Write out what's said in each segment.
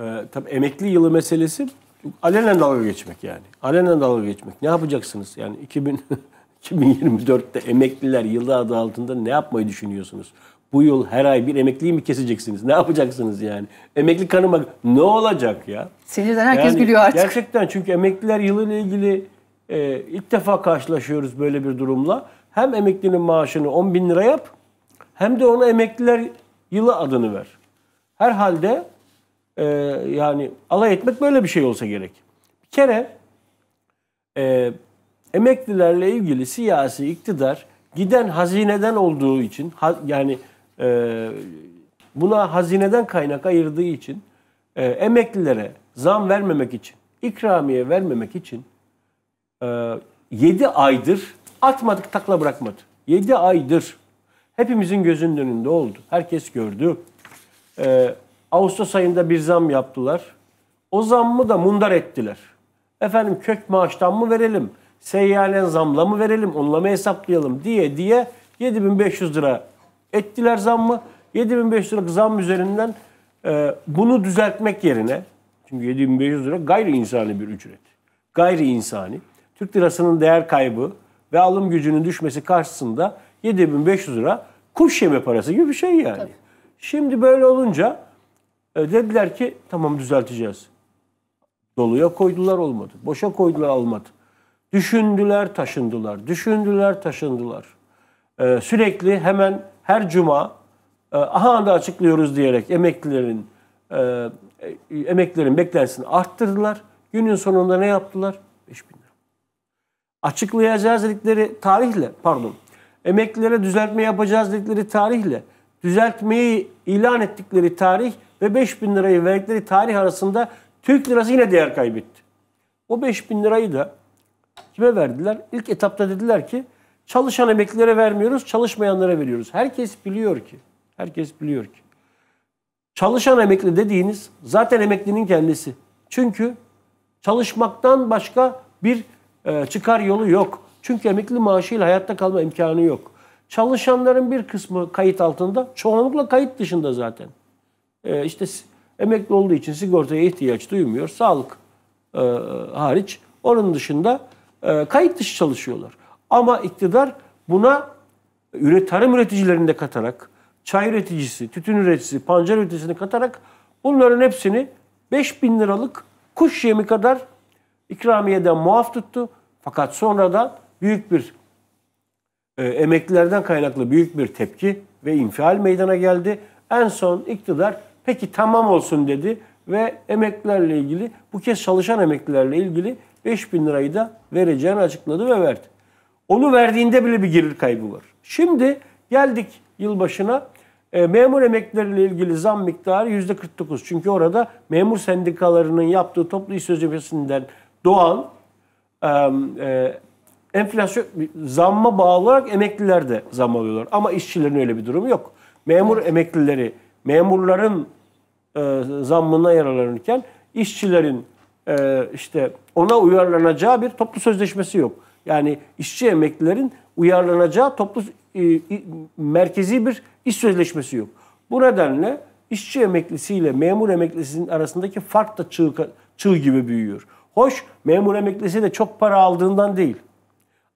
e, tabii emekli yılı meselesi alenen dalga geçmek yani. Alenen dalga geçmek. Ne yapacaksınız? Yani 2000 2024'te emekliler yılı adı altında ne yapmayı düşünüyorsunuz? Bu yıl her ay bir emekliyi mi keseceksiniz? Ne yapacaksınız yani? Emekli kanıma ne olacak ya? Sinirden herkes yani, gülüyor artık. Gerçekten çünkü emekliler yılı ile ilgili e, ilk defa karşılaşıyoruz böyle bir durumla. Hem emeklinin maaşını 10 bin lira yap hem de ona emekliler yılı adını ver. Herhalde e, yani alay etmek böyle bir şey olsa gerek. Bir kere e, emeklilerle ilgili siyasi iktidar giden hazineden olduğu için ha, yani e, buna hazineden kaynak ayırdığı için e, emeklilere zam vermemek için, ikramiye vermemek için e, 7 aydır atmadık takla bırakmadı. 7 aydır hepimizin gözünün önünde oldu. Herkes gördü. E, Ağustos ayında bir zam yaptılar. O zammı da mundar ettiler. Efendim kök maaştan mı verelim? Seyyanen zamla mı verelim? Onunla mı hesaplayalım diye diye 7500 lira ettiler zammı. 7500 lira zam üzerinden e, bunu düzeltmek yerine çünkü 7500 lira gayri insani bir ücret. Gayri insani. Türk lirasının değer kaybı ve alım gücünün düşmesi karşısında 7500 lira kuş yeme parası gibi bir şey yani. Tabii. Şimdi böyle olunca e, dediler ki tamam düzelteceğiz. Doluya koydular olmadı. Boşa koydular olmadı. Düşündüler, taşındılar. Düşündüler, taşındılar. E, sürekli hemen her cuma e, aha anda açıklıyoruz diyerek emeklilerin e, e, emeklilerin beklentisini arttırdılar. Günün sonunda ne yaptılar? 5 bin lira. Açıklayacağız dedikleri tarihle, pardon, emeklilere düzeltme yapacağız dedikleri tarihle, düzeltmeyi ilan ettikleri tarih ve 5 bin lirayı verdikleri tarih arasında Türk lirası yine değer kaybetti. O 5 bin lirayı da kime verdiler? İlk etapta dediler ki çalışan emeklilere vermiyoruz, çalışmayanlara veriyoruz. Herkes biliyor ki, herkes biliyor ki. Çalışan emekli dediğiniz zaten emeklinin kendisi. Çünkü çalışmaktan başka bir e, çıkar yolu yok. Çünkü emekli maaşıyla hayatta kalma imkanı yok. Çalışanların bir kısmı kayıt altında, çoğunlukla kayıt dışında zaten e, işte emekli olduğu için sigortaya ihtiyaç duymuyor. Sağlık e, hariç. Onun dışında e, kayıt dışı çalışıyorlar. Ama iktidar buna tarım üreticilerini de katarak, çay üreticisi, tütün üreticisi, pancar üreticisini katarak bunların hepsini 5 bin liralık kuş yemi kadar ikramiyeden muaf tuttu. Fakat sonra da büyük bir e, emeklilerden kaynaklı büyük bir tepki ve infial meydana geldi. En son iktidar Peki tamam olsun dedi ve emeklilerle ilgili bu kez çalışan emeklilerle ilgili 5 bin lirayı da vereceğini açıkladı ve verdi. Onu verdiğinde bile bir gelir kaybı var. Şimdi geldik yılbaşına. E, memur emeklileriyle ilgili zam miktarı yüzde %49. Çünkü orada memur sendikalarının yaptığı toplu iş sözleşmesinden doğan e, e, enflasyon zamma bağlı olarak emekliler de zam alıyorlar. Ama işçilerin öyle bir durumu yok. Memur emeklileri, memurların e, zammına yararlanırken işçilerin e, işte ona uyarlanacağı bir toplu sözleşmesi yok. Yani işçi emeklilerin uyarlanacağı toplu e, merkezi bir iş sözleşmesi yok. Bu nedenle işçi emeklisiyle memur emeklisinin arasındaki fark da çığ, çığ gibi büyüyor. Hoş memur emeklisi de çok para aldığından değil.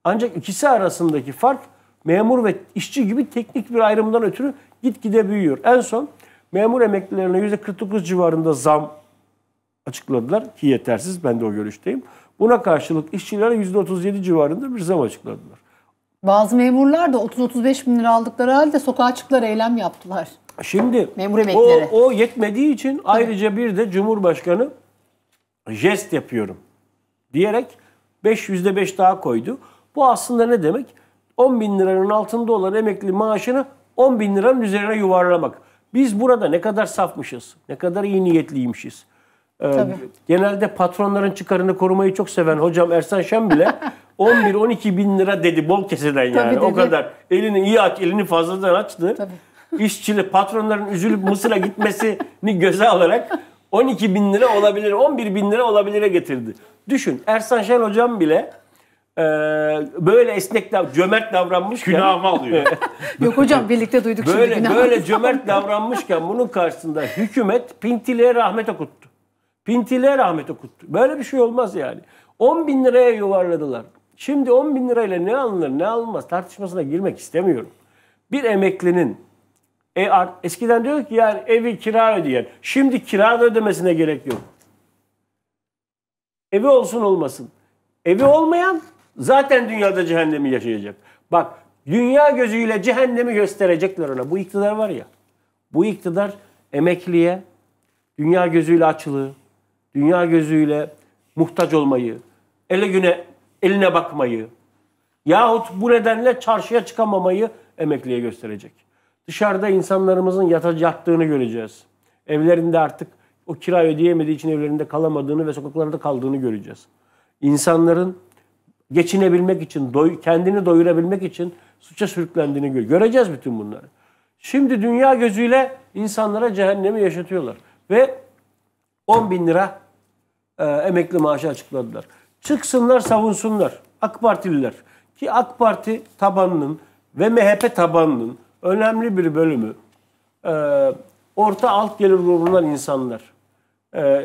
Ancak ikisi arasındaki fark memur ve işçi gibi teknik bir ayrımdan ötürü gitgide büyüyor. En son Memur emeklilerine yüzde %49 civarında zam açıkladılar ki yetersiz ben de o görüşteyim. Buna karşılık işçilere %37 civarında bir zam açıkladılar. Bazı memurlar da 30-35 bin lira aldıkları halde sokağa çıktılar eylem yaptılar. Şimdi Memur emeklileri. o, o yetmediği için Tabii. ayrıca bir de Cumhurbaşkanı jest yapıyorum diyerek 5 %5 daha koydu. Bu aslında ne demek? 10 bin liranın altında olan emekli maaşını 10 bin liranın üzerine yuvarlamak. Biz burada ne kadar safmışız, ne kadar iyi niyetliymişiz. Ee, genelde patronların çıkarını korumayı çok seven hocam Ersan Şen bile 11-12 bin lira dedi bol keseden yani Tabii o kadar. Elini iyi aç, elini fazladan açtı. Tabii. İşçili patronların üzülüp Mısır'a gitmesini göze alarak 12 bin lira olabilir, 11 bin lira olabilire getirdi. Düşün Ersan Şen hocam bile e, böyle esnek dav cömert davranmışken günahımı alıyor. Yok hocam birlikte duyduk böyle, şimdi Böyle cömert davranmışken bunun karşısında hükümet Pintili'ye rahmet okuttu. Pintili'ye rahmet okuttu. Böyle bir şey olmaz yani. 10 bin liraya yuvarladılar. Şimdi 10 bin lirayla ne alınır ne alınmaz tartışmasına girmek istemiyorum. Bir emeklinin e, eskiden diyor ki yani evi kira ödeyen. Şimdi kira ödemesine gerek yok. Evi olsun olmasın. Evi olmayan Zaten dünyada cehennemi yaşayacak. Bak dünya gözüyle cehennemi gösterecekler ona. Bu iktidar var ya. Bu iktidar emekliye dünya gözüyle açlığı, dünya gözüyle muhtaç olmayı, ele güne eline bakmayı yahut bu nedenle çarşıya çıkamamayı emekliye gösterecek. Dışarıda insanlarımızın yata yattığını göreceğiz. Evlerinde artık o kira ödeyemediği için evlerinde kalamadığını ve sokaklarda kaldığını göreceğiz. İnsanların geçinebilmek için, doy, kendini doyurabilmek için suça sürüklendiğini gör. göreceğiz bütün bunları. Şimdi dünya gözüyle insanlara cehennemi yaşatıyorlar. Ve 10 bin lira e, emekli maaşı açıkladılar. Çıksınlar savunsunlar AK Partililer. Ki AK Parti tabanının ve MHP tabanının önemli bir bölümü e, orta alt gelir grubundan insanlar. E,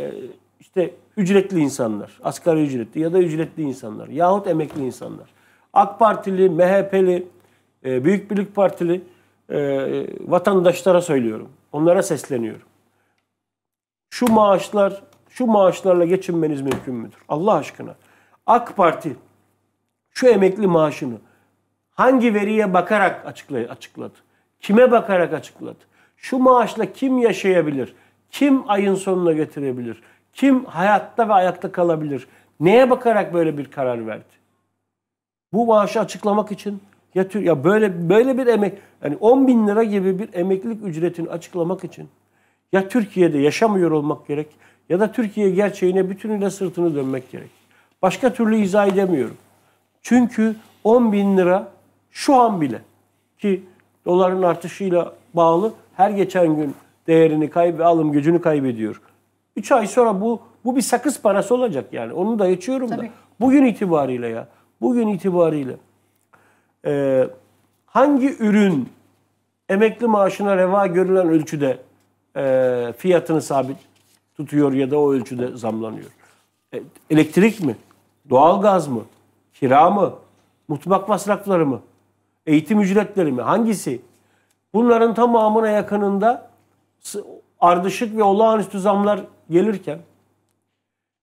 işte ücretli insanlar, asgari ücretli ya da ücretli insanlar yahut emekli insanlar. AK Partili, MHP'li, e, Büyük Birlik Partili e, vatandaşlara söylüyorum. Onlara sesleniyorum. Şu maaşlar, şu maaşlarla geçinmeniz mümkün müdür? Allah aşkına. AK Parti şu emekli maaşını hangi veriye bakarak açıkladı? Kime bakarak açıkladı? Şu maaşla kim yaşayabilir? Kim ayın sonuna getirebilir? Kim hayatta ve ayakta kalabilir? Neye bakarak böyle bir karar verdi? Bu maaşı açıklamak için ya, ya böyle böyle bir emek yani 10 bin lira gibi bir emeklilik ücretini açıklamak için ya Türkiye'de yaşamıyor olmak gerek ya da Türkiye gerçeğine bütünüyle sırtını dönmek gerek. Başka türlü izah edemiyorum. Çünkü 10 bin lira şu an bile ki doların artışıyla bağlı her geçen gün değerini kaybı alım gücünü kaybediyor. 3 ay sonra bu bu bir sakız parası olacak yani. Onu da geçiyorum da. Bugün itibariyle ya. Bugün itibariyle. E, hangi ürün emekli maaşına reva görülen ölçüde e, fiyatını sabit tutuyor ya da o ölçüde zamlanıyor? E, elektrik mi? Doğalgaz mı? Kira mı? Mutfak masrafları mı? Eğitim ücretleri mi? Hangisi? Bunların tamamına yakınında ardışık ve olağanüstü zamlar gelirken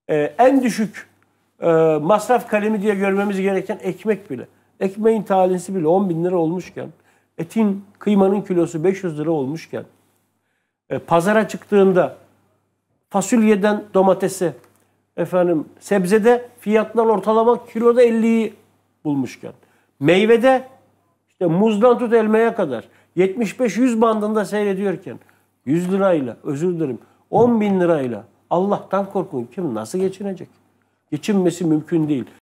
e, en düşük e, masraf kalemi diye görmemiz gereken ekmek bile. Ekmeğin talinsi bile 10 bin lira olmuşken, etin, kıymanın kilosu 500 lira olmuşken, e, pazara çıktığında fasulyeden domatese, efendim sebzede fiyatlar ortalama kiloda 50'yi bulmuşken, meyvede işte muzdan tut elmaya kadar 75-100 bandında seyrediyorken 100 lirayla özür dilerim 10 bin lirayla Allah'tan korkun kim nasıl geçinecek? Geçinmesi mümkün değil.